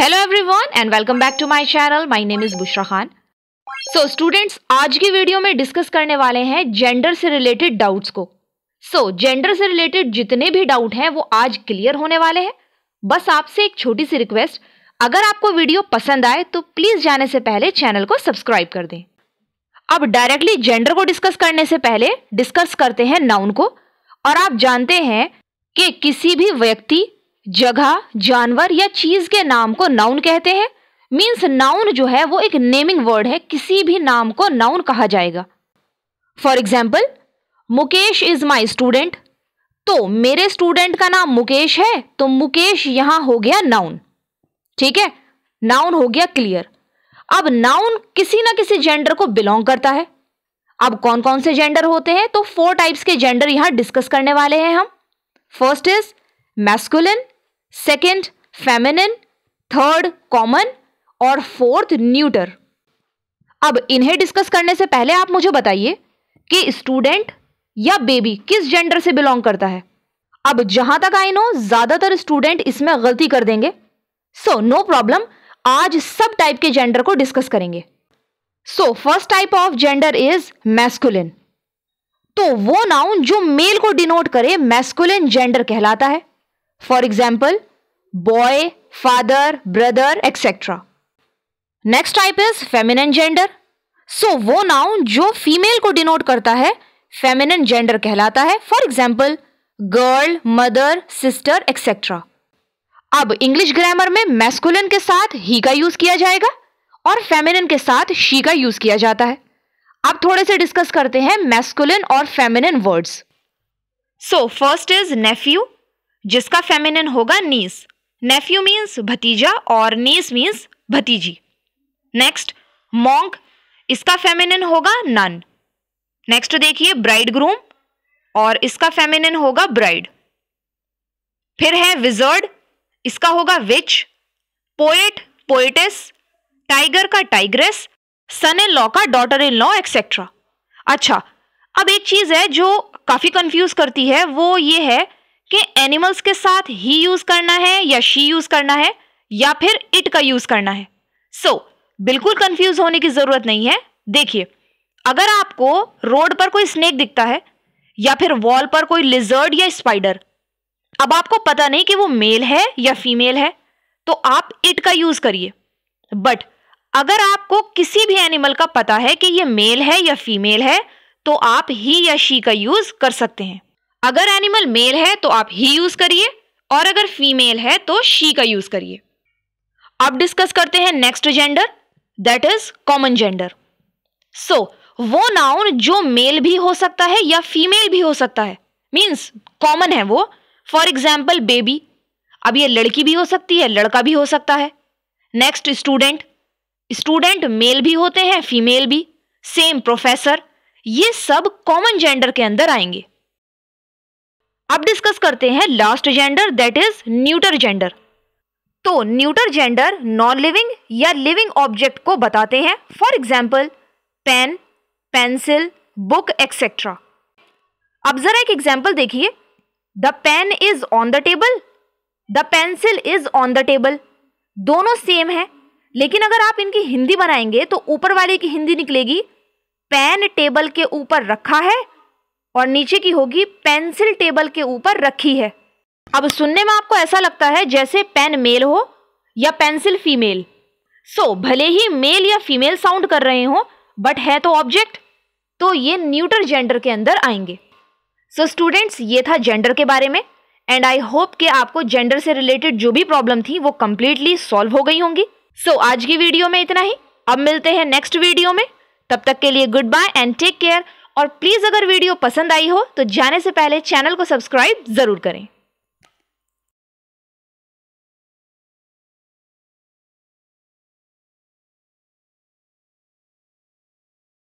Hello everyone and welcome back to my channel my name is Bushra Khan so students आज की video में discuss करने वाले हैं जेंडर से रिलेटेड डाउट्स को सो so, जेंडर से रिलेटेड जितने भी डाउट हैं वो आज क्लियर होने वाले हैं बस आपसे एक छोटी सी रिक्वेस्ट अगर आपको वीडियो पसंद आए तो प्लीज़ जाने से पहले चैनल को सब्सक्राइब कर दें अब डायरेक्टली जेंडर को डिस्कस करने से पहले डिस्कस करते हैं नाउन को और आप जानते हैं कि किसी भी व्यक्ति जगह जानवर या चीज के नाम को नाउन कहते हैं मीन्स नाउन जो है वो एक नेमिंग वर्ड है किसी भी नाम को नाउन कहा जाएगा for example Mukesh is my student तो मेरे स्टूडेंट का नाम मुकेश है तो मुकेश यहां हो गया नाउन ठीक है नाउन हो गया क्लियर अब नाउन किसी ना किसी जेंडर को बिलोंग करता है अब कौन कौन से जेंडर होते हैं तो फोर टाइप्स के जेंडर यहां डिस्कस करने वाले हैं हम first is masculine second feminine third common और फोर्थ न्यूटर अब इन्हें डिस्कस करने से पहले आप मुझे बताइए कि स्टूडेंट या बेबी किस जेंडर से बिलोंग करता है अब जहां तक आई नो ज्यादातर स्टूडेंट इसमें गलती कर देंगे सो नो प्रॉब्लम आज सब टाइप के जेंडर को डिस्कस करेंगे so first type of gender is masculine तो वो नाउन जो मेल को डिनोट करे मैस्कुलिन जेंडर कहलाता है for example boy, father, brother, etc. Next type is feminine gender so वो नाउन जो फीमेल को डिनोट करता है फेमिनन जेंडर कहलाता है for example girl mother sister etcetera अब इंग्लिश ग्रामर में मैस्कुलिन के साथ ही का यूज किया जाएगा और फेमिनिन के साथ शी का यूज किया जाता है अब थोड़े से डिस्कस करते हैं मैस्कुलिन और feminine words so first is nephew जिसका फेमिनिन होगा नीस नेफ्यू मीन्स भतीजा और नीस मीन्स भतीजी नेक्स्ट मॉन्ग इसका फेमिनिन होगा नन नेक्स्ट देखिए ब्राइड ग्रूम और इसका फेमिनिन होगा ब्राइड फिर है विजर्ड इसका होगा विच पोएट पोएटिस टाइगर का टाइग्रेस सन इन लॉ का डॉटर इन लॉ एक्सेट्रा अच्छा अब एक चीज़ है जो काफ़ी कंफ्यूज करती है वो ये है कि एनिमल्स के साथ ही यूज करना है या शी यूज करना है या फिर इट का यूज करना है सो so, बिल्कुल कंफ्यूज होने की जरूरत नहीं है देखिए अगर आपको रोड पर कोई स्नेक दिखता है या फिर वॉल पर कोई लिजर्ड या स्पाइडर अब आपको पता नहीं कि वो मेल है या फीमेल है तो आप इट का यूज करिए बट अगर आपको किसी भी एनिमल का पता है कि ये मेल है या फीमेल है तो आप ही या शी का यूज कर सकते हैं अगर एनिमल मेल है तो आप ही यूज करिए और अगर फीमेल है तो शी का यूज करिए अब डिस्कस करते हैं next gender that is common gender so वो नाउन जो मेल भी हो सकता है या फीमेल भी हो सकता है मीन्स कॉमन है वो फॉर एग्जाम्पल बेबी अब ये लड़की भी हो सकती है लड़का भी हो सकता है नेक्स्ट स्टूडेंट स्टूडेंट मेल भी होते हैं फीमेल भी सेम प्रोफेसर ये सब कॉमन जेंडर के अंदर आएंगे अब डिस्कस करते हैं last gender that is neuter gender तो न्यूटर जेंडर नॉन लिविंग या लिविंग ऑब्जेक्ट को बताते हैं for example pen pencil book etcetera अब जरा एक एग्जाम्पल देखिए the pen is on the table the pencil is on the table दोनों सेम है लेकिन अगर आप इनकी हिंदी बनाएंगे तो ऊपर वाले की हिंदी निकलेगी पेन टेबल के ऊपर रखा है और नीचे की होगी पेंसिल टेबल के ऊपर रखी है अब सुनने में आपको ऐसा लगता है जैसे पेन मेल हो या पेंसिल फीमेल सो so, भले ही मेल या फीमेल साउंड कर रहे हो बट है तो ऑब्जेक्ट तो ये न्यूट्रल जेंडर के अंदर आएंगे सो so, स्टूडेंट्स ये था जेंडर के बारे में एंड आई होप कि आपको जेंडर से रिलेटेड जो भी प्रॉब्लम थी वो कम्प्लीटली सॉल्व हो गई होंगी सो so, आज की वीडियो में इतना ही अब मिलते हैं नेक्स्ट वीडियो में तब तक के लिए good bye and take care और प्लीज़ अगर वीडियो पसंद आई हो तो जाने से पहले चैनल को सब्सक्राइब ज़रूर करें